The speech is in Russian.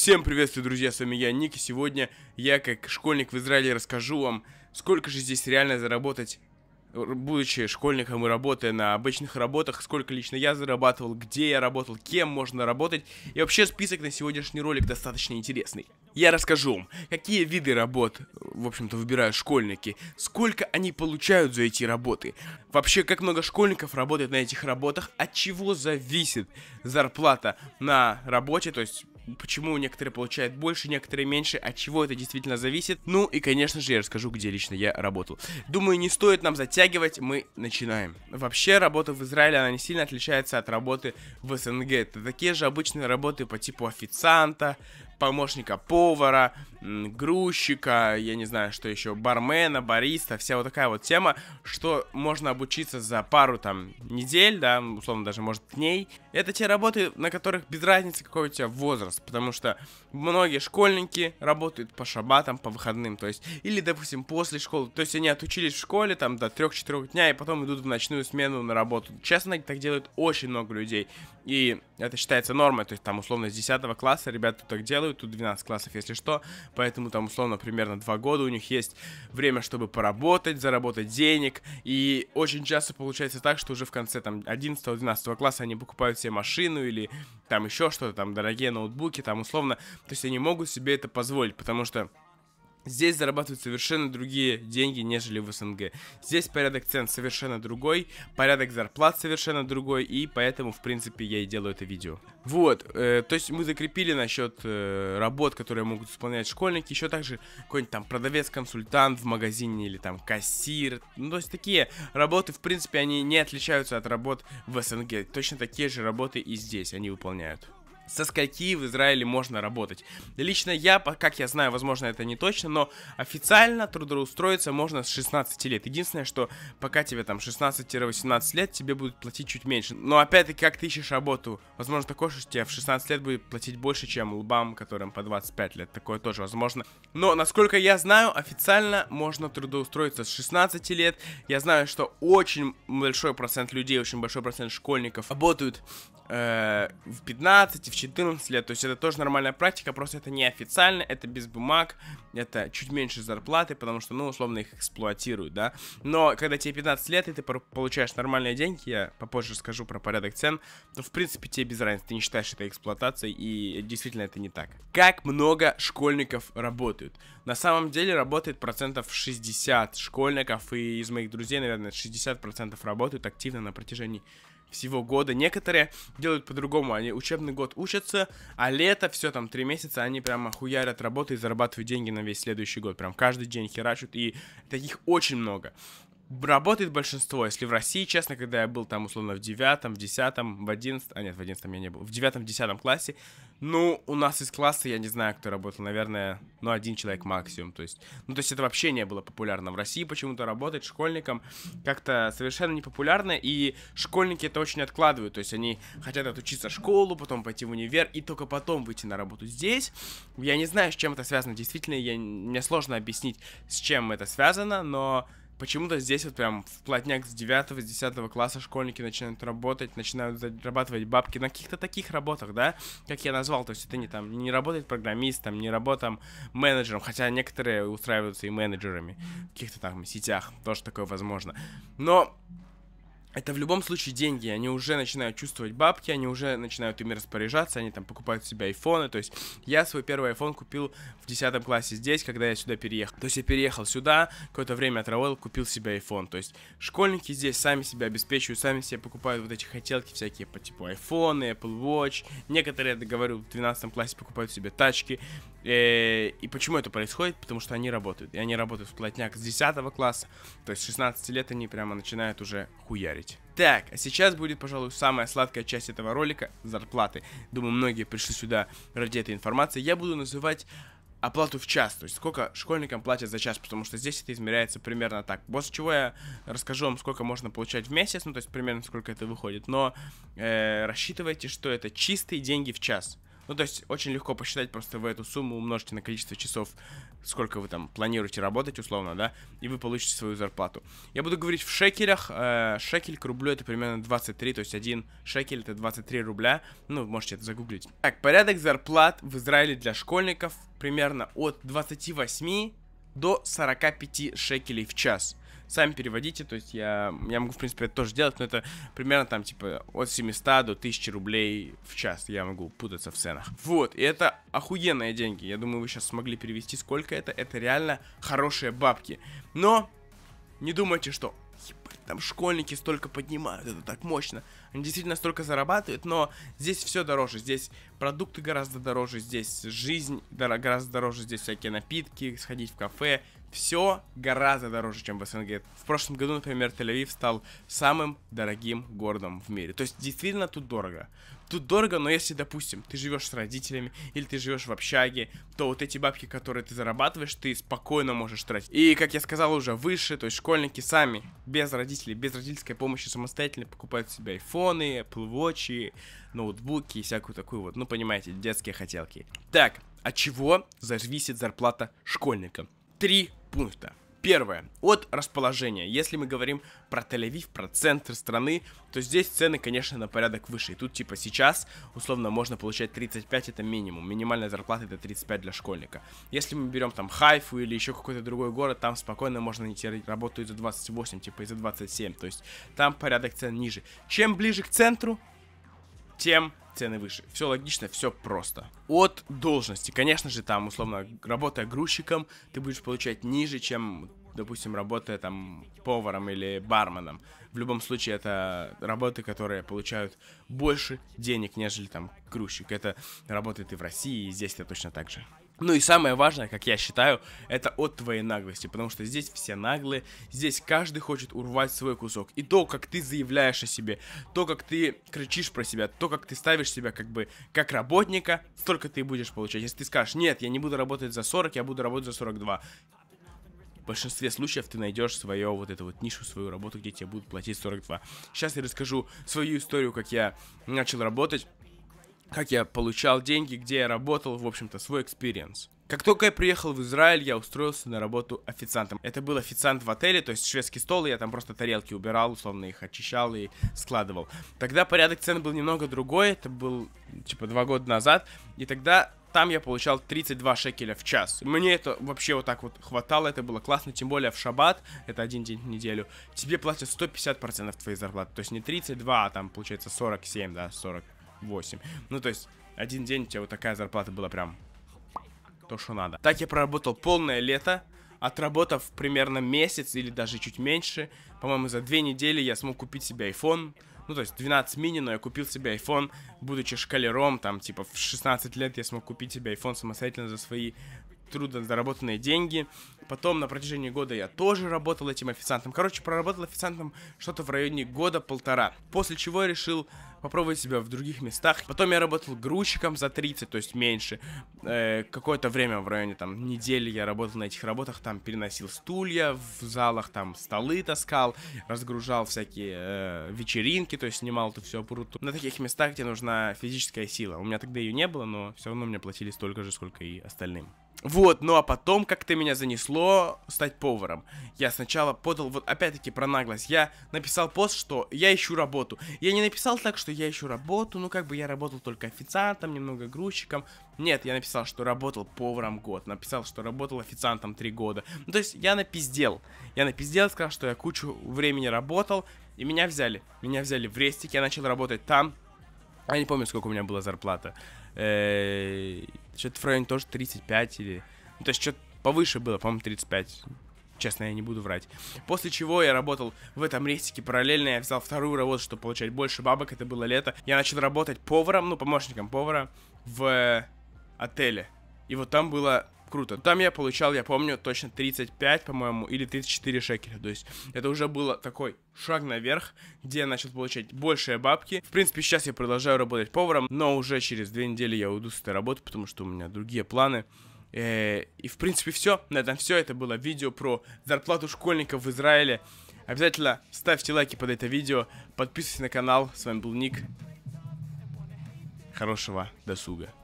Всем приветствую, друзья, с вами я, Ник, и сегодня я, как школьник в Израиле, расскажу вам, сколько же здесь реально заработать, будучи школьником и работая на обычных работах, сколько лично я зарабатывал, где я работал, кем можно работать, и вообще список на сегодняшний ролик достаточно интересный. Я расскажу вам, какие виды работ, в общем-то, выбирают школьники, сколько они получают за эти работы, вообще, как много школьников работает на этих работах, от чего зависит зарплата на работе, то есть почему некоторые получают больше, некоторые меньше, от чего это действительно зависит. Ну и, конечно же, я расскажу, где лично я работал. Думаю, не стоит нам затягивать, мы начинаем. Вообще, работа в Израиле, она не сильно отличается от работы в СНГ. Это такие же обычные работы по типу официанта, помощника повара, грузчика, я не знаю, что еще, бармена, бариста, вся вот такая вот тема, что можно обучиться за пару там недель, да, условно даже, может, дней. Это те работы, на которых без разницы, какой у тебя возраст, потому что многие школьники работают по шабатам, по выходным, то есть, или, допустим, после школы, то есть они отучились в школе там до 3-4 дня и потом идут в ночную смену на работу. Честно, так делают очень много людей, и это считается нормой, то есть там условно с 10 класса ребята так делают, делают, тут 12 классов, если что, поэтому там условно примерно 2 года у них есть время, чтобы поработать, заработать денег, и очень часто получается так, что уже в конце там 11-12 класса они покупают себе машину или там еще что-то, там дорогие ноутбуки, там условно, то есть они могут себе это позволить, потому что Здесь зарабатывают совершенно другие деньги, нежели в СНГ. Здесь порядок цен совершенно другой, порядок зарплат совершенно другой, и поэтому, в принципе, я и делаю это видео. Вот, э, то есть мы закрепили насчет э, работ, которые могут исполнять школьники, еще также какой-нибудь там продавец-консультант в магазине или там кассир. Ну, то есть такие работы, в принципе, они не отличаются от работ в СНГ. Точно такие же работы и здесь они выполняют со скольки в Израиле можно работать. Лично я, как я знаю, возможно, это не точно, но официально трудоустроиться можно с 16 лет. Единственное, что пока тебе там 16-18 лет, тебе будут платить чуть меньше. Но опять-таки, как ты ищешь работу? Возможно, такое, что тебе в 16 лет будет платить больше, чем лбам, которым по 25 лет. Такое тоже возможно. Но, насколько я знаю, официально можно трудоустроиться с 16 лет. Я знаю, что очень большой процент людей, очень большой процент школьников работают э, в 15, в 14 лет. То есть это тоже нормальная практика, просто это неофициально, это без бумаг, это чуть меньше зарплаты, потому что, ну, условно, их эксплуатируют, да. Но когда тебе 15 лет, и ты получаешь нормальные деньги, я попозже скажу про порядок цен, то, в принципе, тебе без разницы, ты не считаешь это эксплуатацией, и действительно это не так. Как много школьников работают? На самом деле работает процентов 60 школьников, и из моих друзей, наверное, 60% работают активно на протяжении всего года. Некоторые делают по-другому, они учебный год учатся, а лето, все там, три месяца, они прямо хуярят работу и зарабатывают деньги на весь следующий год. Прям каждый день херачат, и таких очень много работает большинство. Если в России, честно, когда я был там, условно, в девятом, в десятом, в одиннадцатом... А нет, в одиннадцатом я не был. В девятом, в десятом классе. Ну, у нас из класса, я не знаю, кто работал. Наверное, ну, один человек максимум. То есть, ну, то есть это вообще не было популярно. В России почему-то работать школьником как-то совершенно не популярно. И школьники это очень откладывают. То есть они хотят отучиться в школу, потом пойти в универ и только потом выйти на работу здесь. Я не знаю, с чем это связано. Действительно, я... мне сложно объяснить, с чем это связано, но почему-то здесь вот прям вплотняк с 9 с 10 класса школьники начинают работать, начинают зарабатывать бабки на каких-то таких работах, да, как я назвал, то есть это не там, не работает программистом, не работам менеджером, хотя некоторые устраиваются и менеджерами в каких-то там сетях, тоже такое возможно, но это в любом случае деньги. Они уже начинают чувствовать бабки, они уже начинают ими распоряжаться, они там покупают себе айфоны. То есть я свой первый айфон купил в 10 классе здесь, когда я сюда переехал. То есть я переехал сюда, какое-то время отработал, купил себе айфон. То есть школьники здесь сами себя обеспечивают, сами себе покупают вот эти хотелки всякие по типу айфоны, Apple Watch. Некоторые, я договорю, в 12 классе покупают себе тачки. Э, и почему это происходит? Потому что они работают. И они работают в плотняк с 10 класса. То есть с 16 лет они прямо начинают уже хуярить. Так, а сейчас будет, пожалуй, самая сладкая часть этого ролика – зарплаты. Думаю, многие пришли сюда ради этой информации. Я буду называть оплату в час, то есть сколько школьникам платят за час, потому что здесь это измеряется примерно так. После чего я расскажу вам, сколько можно получать в месяц, ну то есть примерно сколько это выходит, но э, рассчитывайте, что это чистые деньги в час. Ну, то есть, очень легко посчитать, просто вы эту сумму умножите на количество часов, сколько вы там планируете работать, условно, да, и вы получите свою зарплату. Я буду говорить в шекелях. Э, шекель к рублю это примерно 23, то есть один шекель это 23 рубля. Ну, можете это загуглить. Так, порядок зарплат в Израиле для школьников примерно от 28 до 45 шекелей в час сами переводите, то есть я, я могу, в принципе, это тоже делать, но это примерно там, типа, от 700 до 1000 рублей в час я могу путаться в ценах. Вот, и это охуенные деньги, я думаю, вы сейчас смогли перевести сколько это, это реально хорошие бабки. Но не думайте, что там школьники столько поднимают, это так мощно. Они действительно столько зарабатывают, но здесь все дороже. Здесь продукты гораздо дороже, здесь жизнь гораздо дороже, здесь всякие напитки, сходить в кафе, все гораздо дороже, чем в СНГ. В прошлом году, например, Тель-Авив стал самым дорогим городом в мире. То есть, действительно, тут дорого. Тут дорого, но если, допустим, ты живешь с родителями или ты живешь в общаге, то вот эти бабки, которые ты зарабатываешь, ты спокойно можешь тратить. И, как я сказал уже выше, то есть школьники сами, без родителей, без родительской помощи самостоятельно покупают себе айфоны, Apple Watch, ноутбуки и всякую такую вот, ну, понимаете, детские хотелки. Так, от чего зависит зарплата школьника? Три пункта. Первое. От расположения. Если мы говорим про Тель-Авив, про центр страны, то здесь цены, конечно, на порядок выше. И тут, типа, сейчас, условно, можно получать 35, это минимум. Минимальная зарплата это 35 для школьника. Если мы берем там Хайфу или еще какой-то другой город, там спокойно можно найти работу и за 28, типа, и за 27. То есть там порядок цен ниже. Чем ближе к центру, тем цены выше. Все логично, все просто. От должности, конечно же, там, условно, работая грузчиком, ты будешь получать ниже, чем допустим, работая там поваром или барменом. В любом случае, это работы, которые получают больше денег, нежели там грузчик. Это работает и в России, и здесь это точно так же. Ну и самое важное, как я считаю, это от твоей наглости, потому что здесь все наглые, здесь каждый хочет урвать свой кусок. И то, как ты заявляешь о себе, то, как ты кричишь про себя, то, как ты ставишь себя как бы как работника, столько ты будешь получать. Если ты скажешь, нет, я не буду работать за 40, я буду работать за 42, в большинстве случаев ты найдешь свою вот эту вот нишу, свою работу, где тебе будут платить 42. Сейчас я расскажу свою историю, как я начал работать как я получал деньги, где я работал, в общем-то, свой экспириенс. Как только я приехал в Израиль, я устроился на работу официантом. Это был официант в отеле, то есть шведский стол, и я там просто тарелки убирал, условно их очищал и складывал. Тогда порядок цен был немного другой, это был, типа, два года назад, и тогда там я получал 32 шекеля в час. Мне это вообще вот так вот хватало, это было классно, тем более в шаббат, это один день в неделю, тебе платят 150% твоей зарплаты, то есть не 32, а там получается 47, да, 40 8. Ну, то есть, один день у тебя вот такая зарплата была прям то, что надо. Так я проработал полное лето, отработав примерно месяц или даже чуть меньше. По-моему, за две недели я смог купить себе iPhone. Ну, то есть 12 мини, но я купил себе iPhone, будучи шкалером, там, типа, в 16 лет я смог купить себе iPhone самостоятельно за свои трудно заработанные деньги. Потом на протяжении года я тоже работал этим официантом. Короче, проработал официантом что-то в районе года-полтора. После чего я решил попробовать себя в других местах. Потом я работал грузчиком за 30, то есть меньше. Э, какое-то время в районе там недели я работал на этих работах, там переносил стулья в залах, там столы таскал, разгружал всякие э, вечеринки, то есть снимал тут все оборудование. На таких местах, где нужна физическая сила. У меня тогда ее не было, но все равно мне платили столько же, сколько и остальным. Вот, ну а потом как-то меня занесло стать поваром. Я сначала подал, вот опять-таки про наглость, я написал пост, что я ищу работу. Я не написал так, что я ищу работу, ну как бы я работал только официантом, немного грузчиком. Нет, я написал, что работал поваром год, написал, что работал официантом три года. Ну то есть я напиздел, я напиздел, сказал, что я кучу времени работал, и меня взяли. Меня взяли в рестик, я начал работать там. Я не помню, сколько у меня была зарплата. Э что-то в районе тоже 35 или... Ну, то есть что-то повыше было, по-моему, 35. Честно, я не буду врать. После чего я работал в этом рестике параллельно. Я взял вторую работу, чтобы получать больше бабок. Это было лето. Я начал работать поваром, ну, помощником повара в отеле. И вот там было круто. Там я получал, я помню, точно 35, по-моему, или 34 шекеля. То есть это уже было такой шаг наверх, где я начал получать большие бабки. В принципе, сейчас я продолжаю работать поваром, но уже через две недели я уйду с этой работы, потому что у меня другие планы. Э, и, в принципе, все. На этом все. Это было видео про зарплату школьников в Израиле. Обязательно ставьте лайки под это видео, подписывайтесь на канал. С вами был Ник. Хорошего досуга.